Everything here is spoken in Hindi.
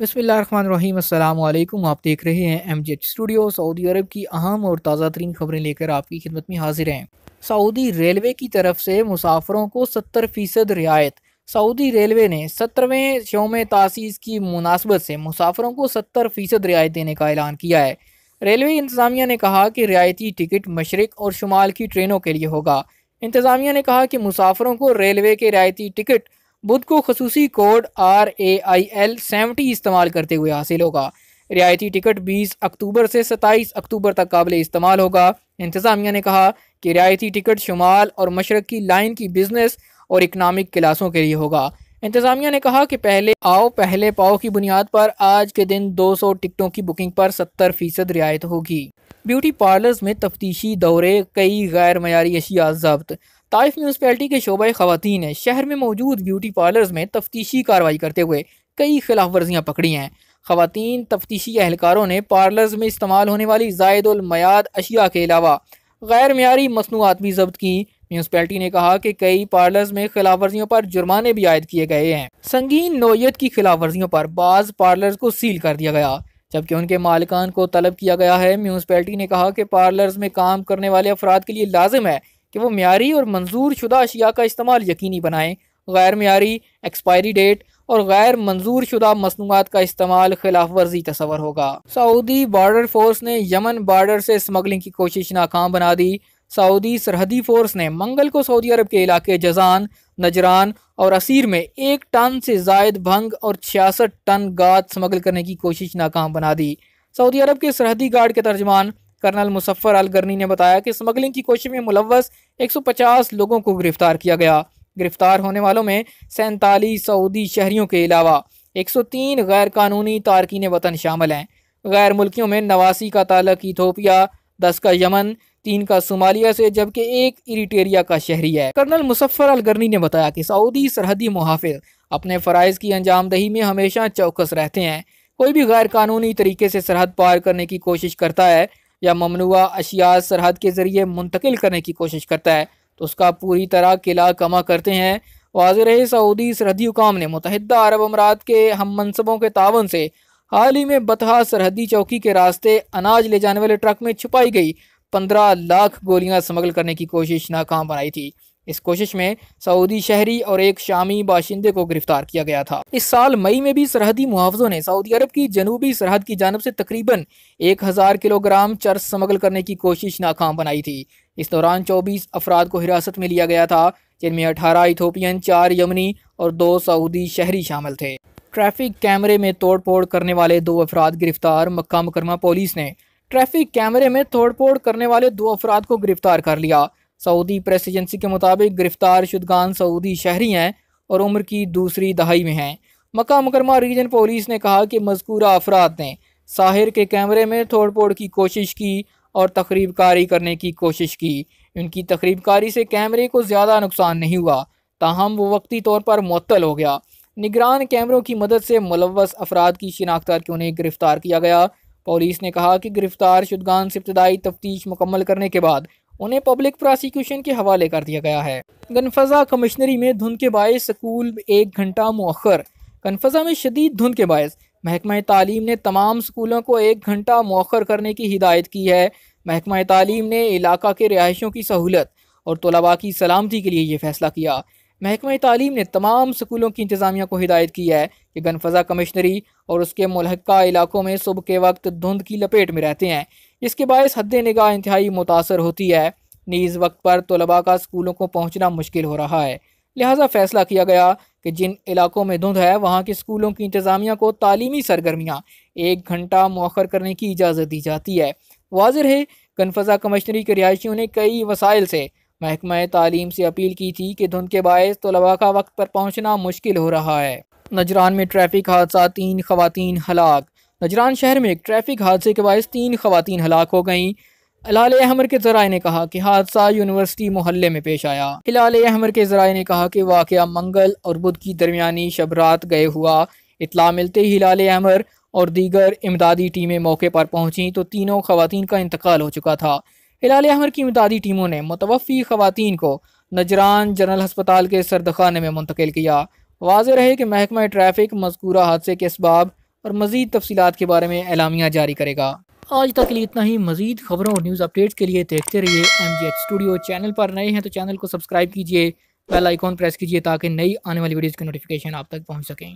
बसमीम अल्लाम आप देख रहे हैं M G H studio Saudi अरब की अहम और ताज़ा तरीन खबरें लेकर आपकी खिदमत में हाजिर हैं सऊदी रेलवे की तरफ से मुसाफरों को सत्तर फ़ीसद रियायत सऊदी रेलवे ने सत्रहवें शोम तासीस की मुनासबत से मुसाफरों को सत्तर फ़ीसद रियायत देने का ऐलान किया है रेलवे इंतज़ामिया ने कहा कि रियायती टिकट मशरक़ और शुमाल की ट्रेनों के लिए होगा इंतज़ामिया ने कहा कि मुसाफरों को रेलवे के रियायती टिकट बुध को खसूसी code R A I L seventy इस्तेमाल करते हुए हासिल होगा रियायती टिकट बीस अक्टूबर से सत्ताईस अक्टूबर तक काबिल इस्तेमाल होगा इंतज़ामिया ने कहा कि रियायती टिकट शुमाल और मशरक़ की लाइन की बिजनेस और इकनॉमिक क्लासों के लिए होगा इंतज़ामिया ने कहा कि पहले आओ पहले पाओ की बुनियाद पर आज के दिन 200 टिकटों की बुकिंग पर 70 फ़ीसद रियायत होगी ब्यूटी पार्लर्स में तफ्तीशी दौरे कई गैर मयारी अशिया जब्त ताइफ म्यूनसपैलिटी के शोबे ख़वान ने शहर में मौजूद ब्यूटी पार्लर्स में तफ्तीशी कार्रवाई करते हुए कई खिलाफ वर्जियाँ पकड़ी हैं ख़वान तफ्तीशी एहलकारों ने पार्लर्स में इस्तेमाल होने वाली जायदलमयाद अशिया के अलावा गैर मीरी मसनूआत भी जब्त की म्यूनसपैलिटी ने कहा कि कई पार्लर्स में खिलाफ वर्जियों पर जुर्माने भी आयद किए गए हैं संगीन नोयत की खिलाफ वर्जियों पर बाज पार्लर्स को सील कर दिया गया जबकि उनके मालिकान को तलब किया गया है म्यूनसपैलिटी ने कहा कि पार्लर्स में काम करने वाले अफराद के लिए लाजम है कि वो मीरी और मंजूर शुदा अशिया का इस्तेमाल यकीनी बनाएं गैर मीरी एक्सपायरी डेट और गैर मंजूर शुदा मसनूआत का इस्तेमाल खिलाफ वर्जी तस्वर होगा सऊदी बार्डर फोर्स ने यमन बार्डर से स्मगलिंग की कोशिश नाकाम बना दी सऊदी सरहदी फोर्स ने मंगल को सऊदी अरब के इलाके जजान नजरान और असीर में एक टन से जायद भंग और छियासठ टन गाद स्मगल करने की कोशिश नाकाम बना दी सऊदी अरब के सरहदी गार्ड के तर्जमान कर्नल मुसफ़र अलगरनी ने बताया कि स्मगलिंग की कोशिश में मुलवस 150 लोगों को गिरफ्तार किया गया गिरफ्तार होने वालों में सैंतालीस सऊदी शहरीों के अलावा 103 गैर कानूनी तारकिन वतन शामिल हैं गैर मुल्कियों में नवासी का तालक इथोपिया दस का यमन तीन का सोमालिया से जबकि एक इरिटेरिया का शहरी है कर्नल मुसफ़र अलगरनी ने बताया कि सऊदी सरहदी मुहाफिज अपने फ़रज़ की अंजामदही में हमेशा चौकस रहते हैं कोई भी गैर कानूनी तरीके से सरहद पार करने की कोशिश करता है या ममनुआ अशिया सरहद के ज़रिए मुंतकिल करने की कोशिश करता है तो उसका पूरी तरह किला कमा करते हैं वाज रहे सऊदी सरहदी हुकाम ने मुतहद अरब अमारात के हम मनसबों के तावन से हाल ही में बतहा सरहदी चौकी के रास्ते अनाज ले जाने वाले ट्रक में छुपाई गई पंद्रह लाख गोलियां स्मगल करने की कोशिश नाकाम बनाई थी इस कोशिश में सऊदी शहरी और एक शामी बाशिंदे को गिरफ्तार किया गया था इस साल मई में भी सरहदी मुआवजों ने सऊदी अरब की जनूबी सरहद की जानब से तकरीबन एक हज़ार किलोग्राम चर्स समगल करने की कोशिश नाकाम बनाई थी इस दौरान चौबीस अफराद को हिरासत में लिया गया था जिनमें अठारह इथोपियन चार यमनी और दो सऊदी शहरी शामिल थे ट्रैफिक कैमरे में तोड़फोड़ करने वाले दो अफराद गिरफ्तार मक्का मुकरमा पुलिस ने ट्रैफिक कैमरे में तोड़फोड़ करने वाले दो अफराद को गिरफ्तार कर लिया सऊदी प्रेस एजेंसी के मुताबिक गिरफ्तार शुदगान सऊदी शहरी हैं और उम्र की दूसरी दहाई में हैं मक्का मुकरमा रीजन पुलिस ने कहा कि मजकूरा अफराद ने साहिर के कैमरे में थोड़ पोड़ की कोशिश की और तकरीबकारी कारी करने की कोशिश की इनकी तकरीबकारी से कैमरे को ज़्यादा नुकसान नहीं हुआ ताहम वो वक्ती तौर पर मअतल हो गया निगरान कैमरों की मदद से मुलवस अफराद की शिनाख्त करके उन्हें गिरफ़्तार किया गया पुलिस ने कहा कि गिरफ़्तार शुदगान से इब्तदाई तफ्तीश मुकम्मल करने के बाद उन्हें पब्लिक प्रोसिक्यूशन के हवाले कर दिया गया है गनफजा कमिश्नरी में धुंध के बायस स्कूल एक घंटा मौखर गनफजा में शदीद धुंध के बायस महकमा तालीम ने तमाम स्कूलों को एक घंटा मौखर करने की हिदायत की है महकमा तालीम ने इलाका के रिहायशों की सहूलत और तलबा की सलामती के लिए यह फैसला किया महकमा तालीम ने तमाम स्कूलों की इंतज़ामिया को हिदायत की है कि गनफजा कमिश्नरी और उसके मुलहका इलाकों में सुबह के वक्त धुंध की लपेट में रहते हैं इसके बायस हद निगाह इंतहाई मुतासर होती है नीज़ वक्त पर तलबा का स्कूलों को पहुँचना मुश्किल हो रहा है लिहाजा फैसला किया गया कि जिन इलाकों में धुंध है वहाँ के स्कूलों की इंतज़ामिया को तालीमी सरगर्मियाँ एक घंटा मौखर करने की इजाज़त दी जाती है वाजह है गनफजा कमिश्नरी के रिहायशियों ने कई वसाइल से महकमा तालीम से अपील की थी कि धुंध के बायस तलबा का वक्त पर पहुँचना मुश्किल हो रहा है नजरान में ट्रैफिक हादसा तीन खवतिन हलाक नजरान शहर में ट्रैफिक हादसे के बायस तीन खवतिन हलाक हो गई हिलाल अहमर के जराए ने कहा कि हादसा यूनिवर्सिटी मोहल्ले में पेश आया हिलाल अहमर के जराए ने कहा कि वाक़ मंगल और बुध की दरमियानी शब रात गए हुआ इतला मिलते ही हिलाल अहमर और दीगर इमदादी टीमें मौके पर पहुंची तो तीनों खुवान का इंतकाल हो चुका था हिलाल अहमर की इमदादी टीमों ने मुतवफ़ी ख़वान को नजरान जनरल हस्पताल के सरदखाने में मुंतकिल किया वाज रहे कि महकमा ट्रैफिक मजकूरा हादसे के इसबाब और मज़ीद तफसीत के बारे में एलामिया जारी करेगा आज तक लिए इतना ही मज़ीद खबरों और न्यूज़ अपडेट्स के लिए देखते रहिए M G H studio channel पर नए हैं तो चैनल को सब्सक्राइब कीजिए बेल आइकॉन प्रेस कीजिए ताकि नई आने वाली वीडियोज़ की नोटिफिकेशन आप तक पहुँच सकें